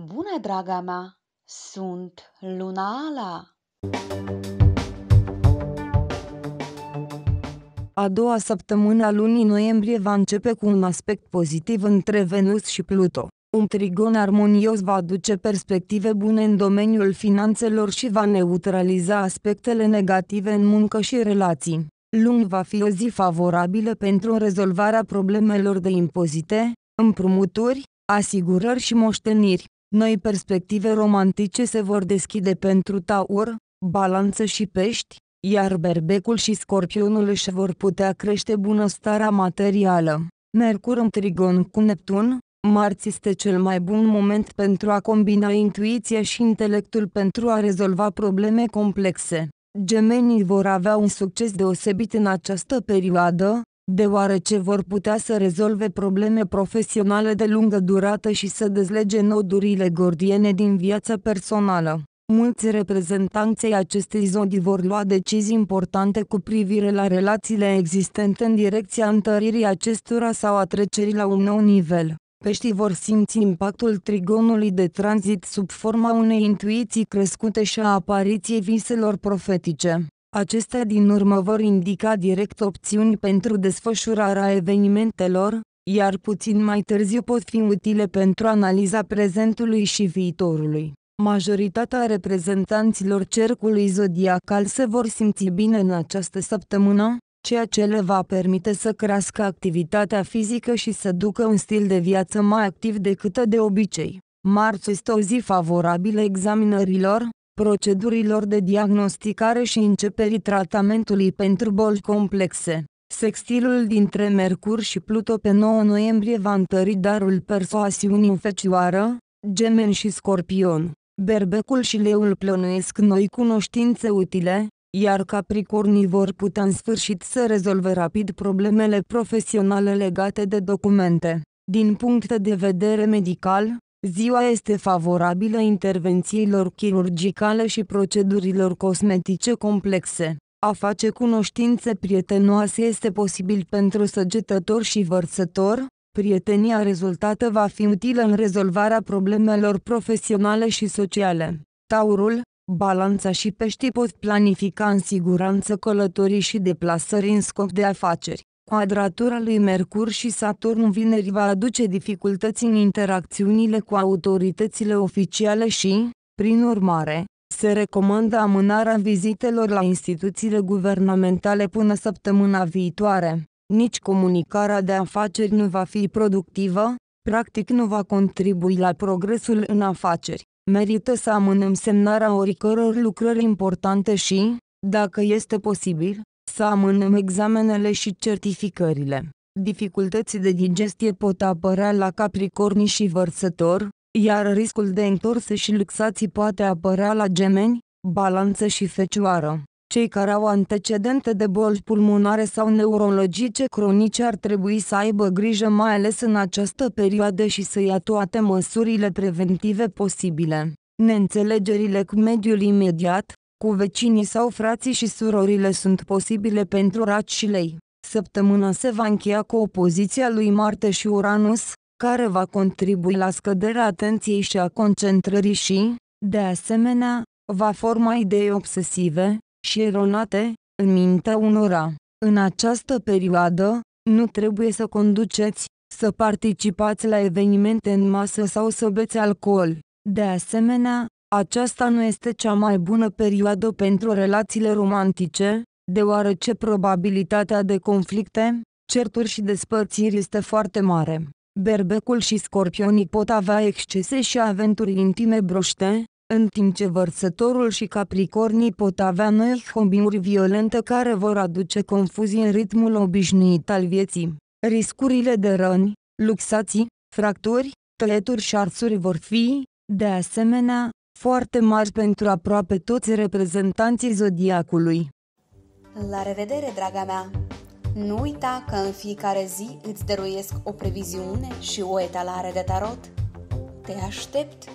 Bună, draga mea! Sunt Luna Ala! A doua săptămână a lunii noiembrie va începe cu un aspect pozitiv între Venus și Pluto. Un trigon armonios va aduce perspective bune în domeniul finanțelor și va neutraliza aspectele negative în muncă și relații. Luni va fi o zi favorabilă pentru rezolvarea problemelor de impozite, împrumuturi, asigurări și moșteniri. Noi perspective romantice se vor deschide pentru Taur, Balanță și Pești, iar Berbecul și Scorpionul își vor putea crește bunăstarea materială. Mercur în trigon cu Neptun, marți este cel mai bun moment pentru a combina intuiția și intelectul pentru a rezolva probleme complexe. Gemenii vor avea un succes deosebit în această perioadă, deoarece vor putea să rezolve probleme profesionale de lungă durată și să dezlege nodurile gordiene din viața personală. Mulți reprezentanți ai acestei zodi vor lua decizii importante cu privire la relațiile existente în direcția întăririi acestora sau a trecerii la un nou nivel. Peștii vor simți impactul trigonului de tranzit sub forma unei intuiții crescute și a apariției viselor profetice. Acestea din urmă vor indica direct opțiuni pentru desfășurarea evenimentelor, iar puțin mai târziu pot fi utile pentru analiza prezentului și viitorului. Majoritatea reprezentanților cercului zodiacal se vor simți bine în această săptămână, ceea ce le va permite să crească activitatea fizică și să ducă un stil de viață mai activ decât de obicei. Marți este o zi favorabilă examinărilor, procedurilor de diagnosticare și începerii tratamentului pentru boli complexe. Sextilul dintre Mercur și Pluto pe 9 noiembrie va întări darul persoasiunii fecioară, gemen și scorpion. Berbecul și leul plănuiesc noi cunoștințe utile, iar capricornii vor putea în sfârșit să rezolve rapid problemele profesionale legate de documente. Din punct de vedere medical, Ziua este favorabilă intervențiilor chirurgicale și procedurilor cosmetice complexe. A face cunoștințe prietenoase este posibil pentru săgetător și vărsător, prietenia rezultată va fi utilă în rezolvarea problemelor profesionale și sociale. Taurul, balanța și peștii pot planifica în siguranță călătorii și deplasări în scop de afaceri. Quadratura lui Mercur și Saturn vineri va aduce dificultăți în interacțiunile cu autoritățile oficiale și, prin urmare, se recomandă amânarea vizitelor la instituțiile guvernamentale până săptămâna viitoare. Nici comunicarea de afaceri nu va fi productivă, practic nu va contribui la progresul în afaceri. Merită să amânăm semnarea oricăror lucrări importante și, dacă este posibil, să amânăm examenele și certificările. Dificultăți de digestie pot apărea la capricorni și vărsător, iar riscul de întorse și luxații poate apărea la gemeni, balanță și fecioară. Cei care au antecedente de boli pulmonare sau neurologice cronice ar trebui să aibă grijă mai ales în această perioadă și să ia toate măsurile preventive posibile. Neînțelegerile cu mediul imediat, cu vecinii sau frații și surorile sunt posibile pentru raci și lei. Săptămâna se va încheia cu opoziția lui Marte și Uranus, care va contribui la scăderea atenției și a concentrării și, de asemenea, va forma idei obsesive și eronate în mintea unora. În această perioadă, nu trebuie să conduceți, să participați la evenimente în masă sau să beți alcool. De asemenea, aceasta nu este cea mai bună perioadă pentru relațiile romantice, deoarece probabilitatea de conflicte, certuri și despărțiri este foarte mare. Berbecul și scorpionii pot avea excese și aventuri intime broște, în timp ce vărsătorul și capricornii pot avea noi hobby-uri violente care vor aduce confuzie în ritmul obișnuit al vieții. Riscurile de răni, luxații, fracturi, tăieturi și arsuri vor fi, de asemenea, foarte mari pentru aproape toți reprezentanții zodiacului. La revedere, draga mea! Nu uita că în fiecare zi îți dăruiesc o previziune și o etalare de tarot. Te aștept!